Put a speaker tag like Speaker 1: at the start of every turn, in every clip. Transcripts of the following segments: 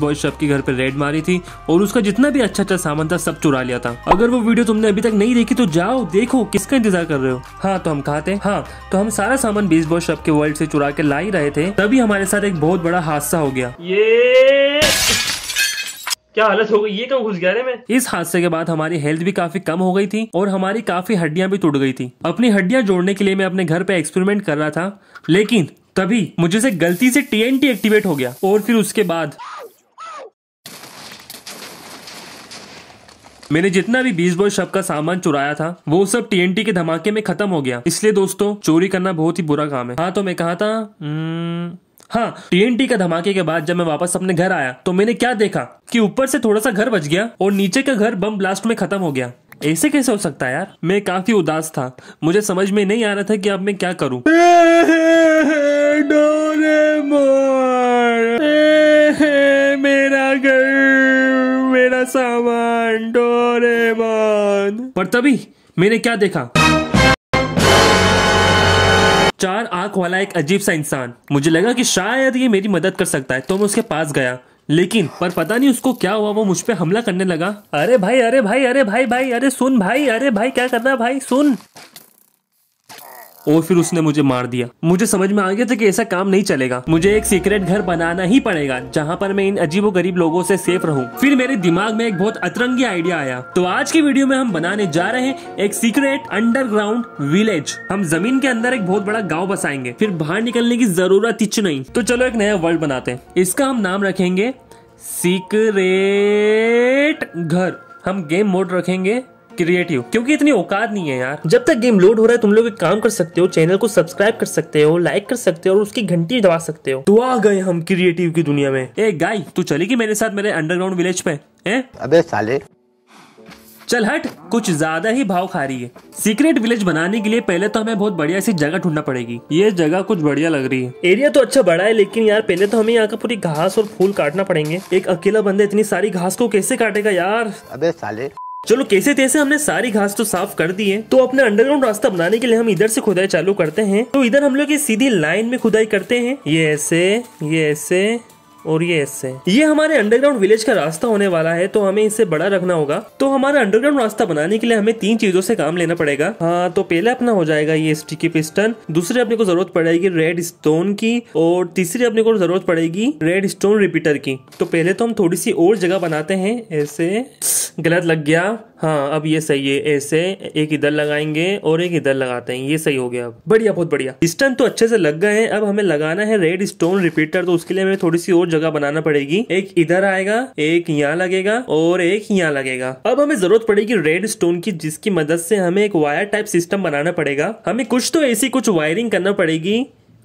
Speaker 1: boy शब के घर पे रेड मारी थी और उसका जितना भी अच्छा अच्छा सामान था सब चुरा लिया था अगर वो वीडियो तुमने अभी तक नहीं देखी तो जाओ देखो किसका इंतजार कर रहे हो हाँ तो हम कहा हाँ तो हम सारा सामान बीस बॉय शब के वर्ल्ड से चुरा के ला ही रहे थे तभी हमारे साथ एक बहुत बड़ा हादसा हो गया ये क्या हालत हो गई ये कम घुस गया रे मैं इस हादसे के बाद हमारी हेल्थ भी काफी कम हो गई थी और हमारी काफी हड्डियां भी टूट गई थी अपनी हड्डियां जोड़ने के लिए मैं अपने घर पे एक्सपेरिमेंट कर रहा था लेकिन तभी मुझे से गलती से टीएनटी एक्टिवेट हो गया और फिर उसके बाद मैंने जितना भी बीस बॉय शब का सामान चुराया था वो सब टीएनटी के धमाके में खत्म हो गया इसलिए दोस्तों चोरी करना बहुत ही बुरा काम है हाँ तो मैं कहा था हम्म, हाँ टीएनटी का धमाके के बाद जब मैं वापस अपने घर आया तो मैंने क्या देखा कि ऊपर से थोड़ा सा घर बच गया और नीचे का घर बम ब्लास्ट में खत्म हो गया ऐसे कैसे हो सकता है यार मैं काफी उदास था मुझे समझ में नहीं आ रहा था कि अब मैं क्या करूं मेरा घर मेरा सामान डोरेमोन पर तभी मैंने क्या देखा चार आंख वाला एक अजीब सा इंसान मुझे लगा कि शायद ये मेरी मदद कर सकता है तो मैं उसके पास गया लेकिन पर पता नहीं उसको क्या हुआ वो मुझ पर हमला करने लगा अरे भाई अरे भाई अरे भाई भाई अरे सुन भाई अरे भाई क्या कर रहा है भाई सुन और फिर उसने मुझे मार दिया मुझे समझ में आ गया था कि ऐसा काम नहीं चलेगा मुझे एक सीक्रेट घर बनाना ही पड़ेगा जहाँ पर मैं इन अजीबो गरीब लोगों से सेफ रहूँ फिर मेरे दिमाग में एक बहुत अतरंगी आइडिया आया तो आज की वीडियो में हम बनाने जा रहे हैं एक सीक्रेट अंडरग्राउंड विलेज हम जमीन के अंदर एक बहुत बड़ा गाँव बसाएंगे फिर बाहर निकलने की जरूरत इच नहीं तो चलो एक नया वर्ल्ड बनाते हैं इसका हम नाम रखेंगे सीक्रेट घर हम गेम मोड रखेंगे क्रिएटिव क्योंकि इतनी औकात नहीं है यार जब तक गेम लोड हो रहा है तुम लोग एक काम कर सकते हो चैनल को सब्सक्राइब कर सकते हो लाइक कर सकते हो और उसकी घंटी दबा सकते हो तो आ गए हम क्रिएटिव की दुनिया में ए गाय तू चलेगी मेरे साथ मेरे अंडरग्राउंड विलेज में अबे साले चल हट कुछ ज्यादा ही भाव खा रही है सीक्रेट विलेज बनाने के लिए पहले तो हमें बहुत बढ़िया सी जगह ढूंढना पड़ेगी ये जगह कुछ बढ़िया लग रही है एरिया तो अच्छा बड़ा है लेकिन यार पहले तो हमें यहाँ का पूरी घास और फूल काटना पड़ेंगे एक अकेला बंदा इतनी सारी घास को कैसे काटेगा यार अबे साले चलो कैसे तैसे हमने सारी घास तो साफ कर दी है तो अपने अंडरग्राउंड रास्ता बनाने के लिए हम इधर से खुदाई चालू करते हैं तो इधर हम लोग सीधी लाइन में खुदाई करते हैं ये ऐसे ये ऐसे और ये एस से ये हमारे अंडरग्राउंड विलेज का रास्ता होने वाला है तो हमें इसे बड़ा रखना होगा तो हमारा अंडरग्राउंड रास्ता बनाने के लिए हमें तीन चीजों से काम लेना पड़ेगा हाँ तो पहले अपना हो जाएगा ये स्टिकी पिस्टन दूसरे अपने को जरूरत पड़ेगी रेड स्टोन की और तीसरी अपने को जरूरत पड़ेगी रेड स्टोन रिपीटर की तो पहले तो हम थोड़ी सी और जगह बनाते हैं ऐसे गलत लग गया हाँ अब ये सही है ऐसे एक इधर लगाएंगे और एक इधर लगाते हैं ये सही हो गया अब बढ़िया बहुत बढ़िया पिस्टन तो अच्छे से लग गए हैं अब हमें लगाना है रेड स्टोन रिपीटर तो उसके लिए हमें थोड़ी सी और जगह बनाना पड़ेगी एक इधर आएगा एक यहाँ लगेगा और एक यहाँ लगेगा अब हमें जरूरत पड़ेगी रेड स्टोन की जिसकी मदद से हमें एक वायर टाइप सिस्टम बनाना पड़ेगा हमें कुछ तो ऐसी कुछ वायरिंग करना पड़ेगी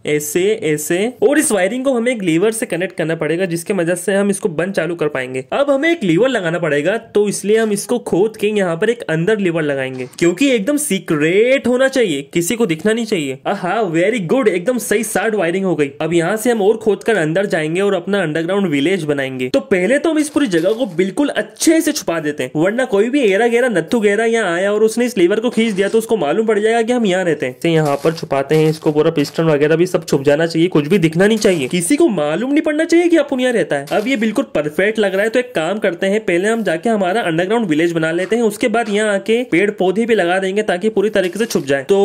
Speaker 1: ऐसे ऐसे और इस वायरिंग को हमें एक लीवर से कनेक्ट करना पड़ेगा जिसके मदद से हम इसको बंद चालू कर पाएंगे अब हमें एक लीवर लगाना पड़ेगा तो इसलिए हम इसको खोद के यहाँ पर एक अंदर लीवर लगाएंगे क्योंकि एकदम सीक्रेट होना चाहिए किसी को दिखना नहीं चाहिए हाँ वेरी गुड एकदम सही साठ वायरिंग हो गई अब यहाँ से हम और खोद कर अंदर जाएंगे और अपना अंडरग्राउंड विलेज बनाएंगे तो पहले तो हम इस पूरी जगह को बिल्कुल अच्छे से छुपा देते हैं वरना कोई भी एरा गेरा नत्थु गेरा यहाँ आया और उसने इस लीवर को खींच दिया तो उसको मालूम पड़ जाएगा की हम यहाँ रहते हैं तो यहाँ पर छुपाते हैं इसको पूरा पिस्टन वगैरह भी सब छुप जाना चाहिए कुछ भी दिखना नहीं चाहिए किसी को मालूम नहीं पड़ना चाहिए कि आप यहाँ रहता है अब ये बिल्कुल परफेक्ट लग रहा है तो एक काम करते हैं पहले हम जाके हमारा अंडरग्राउंड विलेज बना लेते हैं उसके बाद यहाँ आके पेड़ पौधे भी लगा देंगे ताकि पूरी तरीके से छुप जाए तो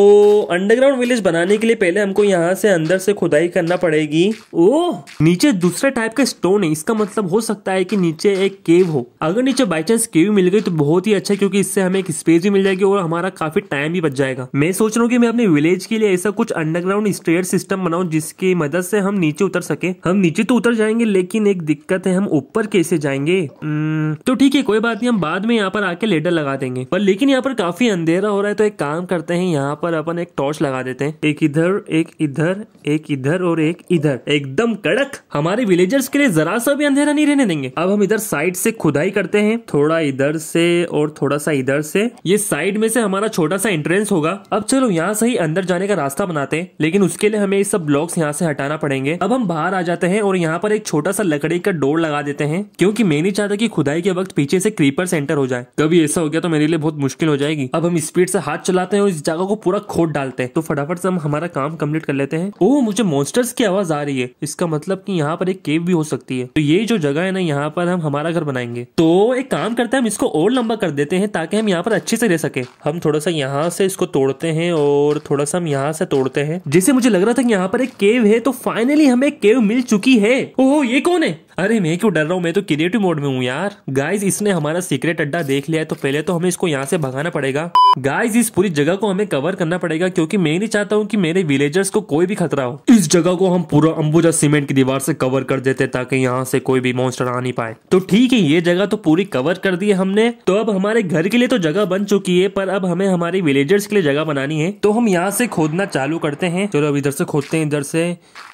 Speaker 1: अंडरग्राउंड विलेज बनाने के लिए पहले हमको यहाँ से अंदर से खुदाई करना पड़ेगी ओ नीचे दूसरे टाइप का स्टोन है इसका मतलब हो सकता है की नीचे एक केव हो अगर नीचे बाई चांस केव मिल गई तो बहुत ही अच्छा क्यूँकी इससे हमें एक स्पेस भी मिल जाएगी और हमारा काफी टाइम भी बच जाएगा मैं सोच रहा हूँ की मैं अपने विलेज के लिए ऐसा कुछ अंडरग्राउंड स्टेयर सिस्टम सिस्टम बनाओ जिसकी मदद से हम नीचे उतर सके हम नीचे तो उतर जाएंगे लेकिन एक दिक्कत है हम ऊपर कैसे जाएंगे हम्म, तो ठीक है कोई बात नहीं हम बाद में यहाँ पर आके लेडर लगा देंगे पर लेकिन यहाँ पर काफी अंधेरा हो रहा है तो एक काम करते हैं यहाँ पर अपन एक टॉर्च लगा देते हैं एक इधर एक इधर एक इधर और एक इधर एकदम कड़क हमारे विलेजर्स के लिए जरा सा भी अंधेरा नहीं रहने देंगे अब हम इधर साइड से खुदाई करते हैं थोड़ा इधर से और थोड़ा सा इधर से ये साइड में से हमारा छोटा सा एंट्रेंस होगा अब चलो यहाँ से ही अंदर जाने का रास्ता बनाते हैं लेकिन उसके लिए हमें सब ब्लॉक्स यहाँ से हटाना पड़ेंगे अब हम बाहर आ जाते हैं और यहाँ पर एक छोटा सा लकड़ी का डोर लगा देते हैं क्योंकि मैं नहीं चाहता की खुदाई के वक्त पीछे से क्रीपर सेंटर हो जाए कभी ऐसा हो गया तो मेरे लिए बहुत मुश्किल हो जाएगी अब हम स्पीड से हाथ चलाते हैं और इस जगह को पूरा खोद डालते हैं तो फटाफट से हम हमारा काम कम्प्लीट कर लेते हैं ओह मुझे मॉन्स्टर्स की आवाज आ रही है इसका मतलब की यहाँ पर एक केव भी हो सकती है तो ये जो जगह है ना यहाँ पर हम हमारा घर बनाएंगे तो एक काम करते हैं हम इसको और लंबा कर देते हैं ताकि हम यहाँ पर अच्छे से रह सके हम थोड़ा सा यहाँ से इसको तोड़ते हैं और थोड़ा सा हम यहाँ से तोड़ते हैं जिसे मुझे लग रहा था कि यहाँ पर एक केव है तो फाइनली हमें केव मिल चुकी है ओह ये कौन है अरे मैं क्यों डर रहा हूँ मैं तो क्रिएटिव मोड में हूँ यार गाइज इसने हमारा सीक्रेट अड्डा देख लिया है तो पहले तो हमें इसको यहाँ से भगाना पड़ेगा गाइज इस पूरी जगह को हमें कवर करना पड़ेगा क्योंकि मैं नहीं चाहता हूँ कि मेरे विलेजर्स को कोई भी खतरा हो इस जगह को हम पूरा अंबुजा सीमेंट की दीवार से कवर कर देते ताकि यहाँ से कोई भी मॉन्स्टर आ नहीं पाए तो ठीक है ये जगह तो पूरी कवर कर दी है हमने तो अब हमारे घर के लिए तो जगह बन चुकी है पर अब हमें हमारे विलेजर्स के लिए जगह बनानी है तो हम यहाँ से खोदना चालू करते हैं चलो अब इधर से खोदते हैं इधर से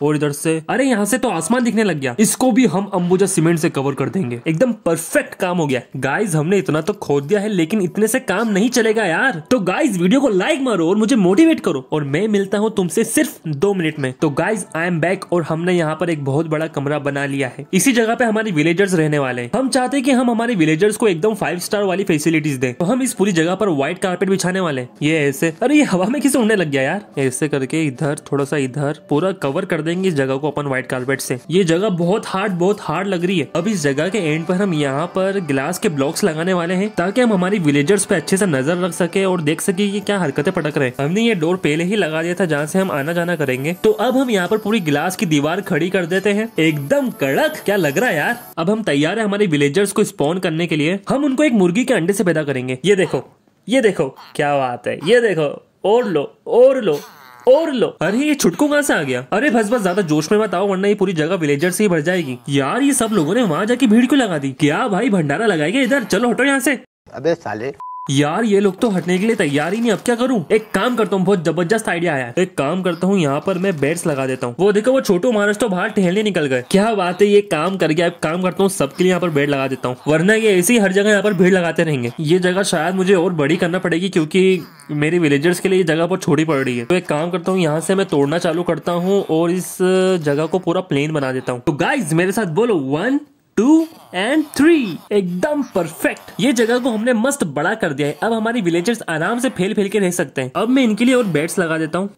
Speaker 1: और इधर से अरे यहाँ से तो आसमान दिखने लग गया इसको भी हम अंबुजा सीमेंट से कवर कर देंगे एकदम परफेक्ट काम हो गया गाइज हमने इतना तो खोद दिया है लेकिन इतने से काम नहीं चलेगा यार तो गाइज वीडियो को लाइक मारो और मुझे मोटिवेट करो और मैं मिलता हूँ तुमसे सिर्फ दो मिनट में तो गाइज आई एम बैक और हमने यहाँ पर एक बहुत बड़ा कमरा बना लिया है इसी जगह पे हमारे विलेजर्स रहने वाले हैं हम चाहते हैं कि हम हमारे विलेजर्स को एकदम फाइव स्टार वाली फैसिलिटीज दें तो हम इस पूरी जगह पर व्हाइट कार्पेट बिछाने वाले हैं ये ऐसे अरे ये हवा में किसे उड़ने लग गया यार ऐसे करके इधर थोड़ा सा इधर पूरा कवर कर देंगे इस जगह को अपन व्हाइट कार्पेट से ये जगह बहुत हार्ड बहुत हार्ड लग रही है अब इस जगह के एंड पर हम यहाँ पर ग्लास के ब्लॉक्स लगाने वाले हैं ताकि हम हमारी विलेजर्स पे अच्छे से नजर रख सके और देख सके कि क्या हरकतें पटक रहे हैं हमने ये डोर पहले ही लगा दिया था जहाँ से हम आना जाना करेंगे तो अब हम यहाँ पर पूरी ग्लास की दीवार खड़ी कर देते हैं एकदम कड़क क्या लग रहा है यार अब हम तैयार है हमारे विलेजर्स को स्पॉन करने के लिए हम उनको एक मुर्गी के अंडे से पैदा करेंगे ये देखो ये देखो क्या बात है ये देखो और लो और लो और लो अरे ये छुटकू कहाँ से आ गया अरे बस बस ज्यादा जोश में बताओ वरना ये पूरी जगह विलेजर से ही भर जाएगी यार ये सब लोगों ने वहाँ जाके भीड़ क्यों लगा दी क्या भाई भंडारा लगाएगा इधर चलो हटो यहाँ से अबे साले यार ये लोग तो हटने के लिए तैयार ही नहीं अब क्या करूं एक काम करता हूँ बहुत जबरदस्त आइडिया आया एक काम करता हूँ यहाँ पर मैं बेड्स लगा देता हूँ वो देखो वो छोटू महाराज तो बाहर टहलने निकल गए क्या बात है ये काम कर गया काम करता हूँ सबके लिए यहाँ पर बेड लगा देता हूँ वरना ये ऐसी हर जगह यहाँ पर भीड़ लगाते रहेंगे ये जगह शायद मुझे और बड़ी करना पड़ेगी क्योंकि मेरे विलेजर्स के लिए ये जगह बहुत छोटी पड़ रही है तो एक काम करता हूँ यहाँ से मैं तोड़ना चालू करता हूँ और इस जगह को पूरा प्लेन बना देता हूँ तो गाइज मेरे साथ बोलो वन टू एंड थ्री एकदम परफेक्ट ये जगह को हमने मस्त बड़ा कर दिया है अब हमारी विलेजर्स आराम से फेल फेल के रह सकते हैं अब मैं इनके लिए और बेड्स लगा देता हूँ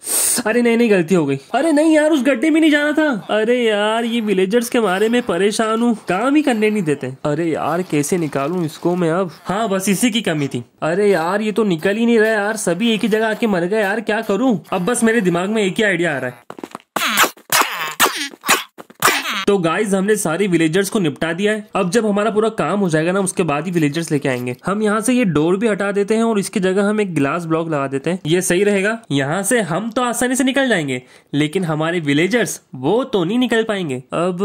Speaker 1: अरे नहीं नहीं गलती हो गई अरे नहीं यार उस गड्ढे में नहीं जाना था अरे यार ये विलेजर्स के बारे में परेशान हूँ काम ही करने नहीं देते अरे यार कैसे निकालू इसको मैं अब हाँ बस इसी की कमी थी अरे यार ये तो निकल ही नहीं रहा यार सभी एक ही जगह आके मर गए यार क्या करूँ अब बस मेरे दिमाग में एक ही आइडिया आ रहा है तो गाइज हमने सारी विलेजर्स को निपटा दिया है अब जब हमारा पूरा काम हो जाएगा ना उसके बाद ही विलेजर्स लेके आएंगे हम यहाँ से ये डोर भी हटा देते हैं और इसकी जगह हम एक ग्लास ब्लॉक लगा देते हैं ये सही रहेगा यहाँ से हम तो आसानी से निकल जाएंगे लेकिन हमारे विलेजर्स वो तो नहीं निकल पाएंगे अब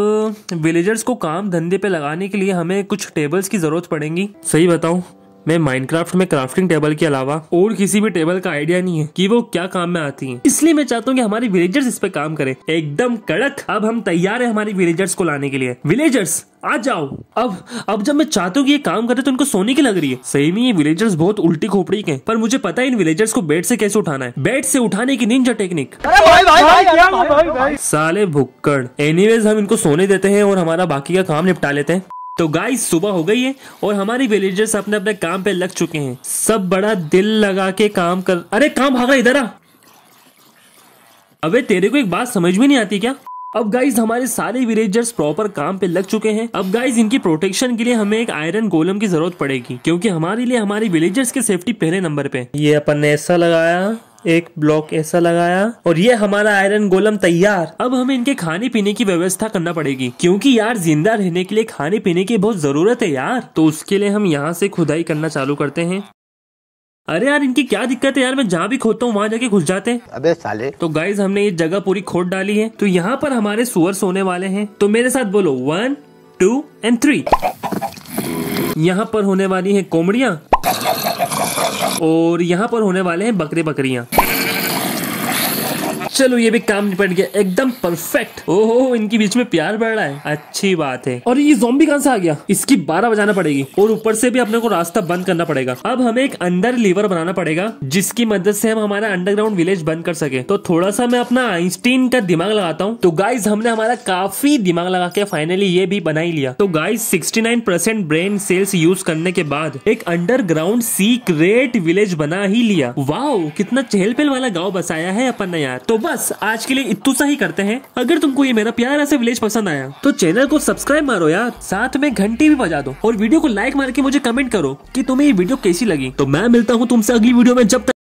Speaker 1: विलेजर्स को काम धंधे पे लगाने के लिए हमें कुछ टेबल्स की जरूरत पड़ेगी सही बताऊं मैं माइनक्राफ्ट में क्राफ्टिंग टेबल के अलावा और किसी भी टेबल का आइडिया नहीं है कि वो क्या काम में आती है इसलिए मैं चाहता हूँ कि हमारी विलेजर्स इस पे काम करें एकदम कड़क अब हम तैयार है हमारे विलेजर्स को लाने के लिए विलेजर्स आ जाओ अब अब जब मैं चाहता हूँ कि ये काम करे तो इनको सोने की लग रही है सही में ये विलेजर्स बहुत उल्टी खोपड़ी के पर मुझे पता है इन विलेजर्स को बेड से कैसे उठाना है बेड से उठाने की निंजा टेक्निक साले भुक्कड़ एनीवेज हम इनको सोने देते हैं और हमारा बाकी का काम निपटा लेते हैं तो गाइस सुबह हो गई है और हमारे विलेजर्स अपने अपने काम पे लग चुके हैं सब बड़ा दिल लगा के काम कर अरे काम भागा इधर आ अबे तेरे को एक बात समझ में नहीं आती क्या अब गाइज हमारे सारे विलेजर्स प्रॉपर काम पे लग चुके हैं अब गाइज इनकी प्रोटेक्शन के लिए हमें एक आयरन गोलम की जरूरत पड़ेगी क्योंकि हमारे लिए हमारे विलेजर्स की सेफ्टी पहले नंबर पे ये अपन ने ऐसा लगाया एक ब्लॉक ऐसा लगाया और ये हमारा आयरन गोलम तैयार अब हमें इनके खाने पीने की व्यवस्था करना पड़ेगी क्योंकि यार जिंदा रहने के लिए खाने पीने की बहुत जरूरत है यार तो उसके लिए हम यहाँ से खुदाई करना चालू करते हैं अरे यार इनकी क्या दिक्कत है यार मैं जहाँ भी खोदता हूँ वहाँ जाके घुस जाते हैं अबे साले तो गाइज हमने ये जगह पूरी खोद डाली है तो यहाँ पर हमारे सुअर सोने वाले हैं तो मेरे साथ बोलो वन टू एंड थ्री यहाँ पर होने वाली है कोमड़िया और यहाँ पर होने वाले हैं बकरे बकरियाँ चलो ये भी काम निपट गया एकदम परफेक्ट ओहो इनके बीच में प्यार बढ़ रहा है अच्छी बात है और ये जोम्बी कहाँ से आ गया इसकी बारह बजाना पड़ेगी और ऊपर से भी अपने को रास्ता बंद करना पड़ेगा अब हमें एक अंडर लीवर बनाना पड़ेगा जिसकी मदद से हम हमारा अंडरग्राउंड विलेज बंद कर सके तो थोड़ा सा मैं अपना आइंस्टीन का दिमाग लगाता हूँ तो गाइज हमने हमारा काफी दिमाग लगा के फाइनली ये भी बना ही लिया तो guys sixty brain cells use करने के बाद एक अंडरग्राउंड सीक्रेट विलेज बना ही लिया वाओ कितना चहल पहल वाला गाँव बसाया है अपन ने यार तो बस आज के लिए इतू सा ही करते हैं अगर तुमको ये मेरा प्यारा सा विलेज पसंद आया तो चैनल को सब्सक्राइब मारो यार साथ में घंटी भी बजा दो और वीडियो को लाइक मार के मुझे कमेंट करो की तुम्हें ये वीडियो कैसी लगी तो मैं मिलता हूँ तुमसे अगली वीडियो में जब तक